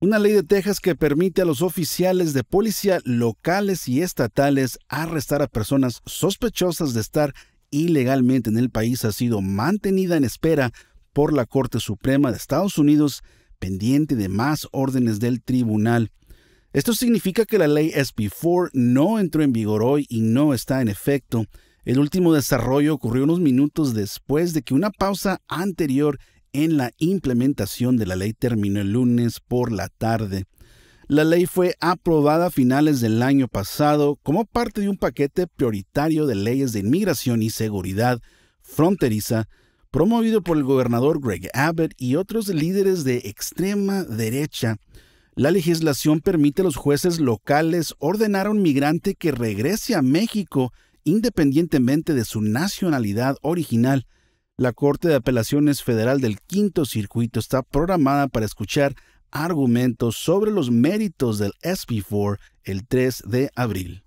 una ley de Texas que permite a los oficiales de policía locales y estatales arrestar a personas sospechosas de estar ilegalmente en el país ha sido mantenida en espera por la Corte Suprema de Estados Unidos, pendiente de más órdenes del tribunal. Esto significa que la ley SB4 no entró en vigor hoy y no está en efecto. El último desarrollo ocurrió unos minutos después de que una pausa anterior en la implementación de la ley terminó el lunes por la tarde. La ley fue aprobada a finales del año pasado como parte de un paquete prioritario de leyes de inmigración y seguridad fronteriza promovido por el gobernador Greg Abbott y otros líderes de extrema derecha. La legislación permite a los jueces locales ordenar a un migrante que regrese a México independientemente de su nacionalidad original la Corte de Apelaciones Federal del Quinto Circuito está programada para escuchar argumentos sobre los méritos del SB4 el 3 de abril.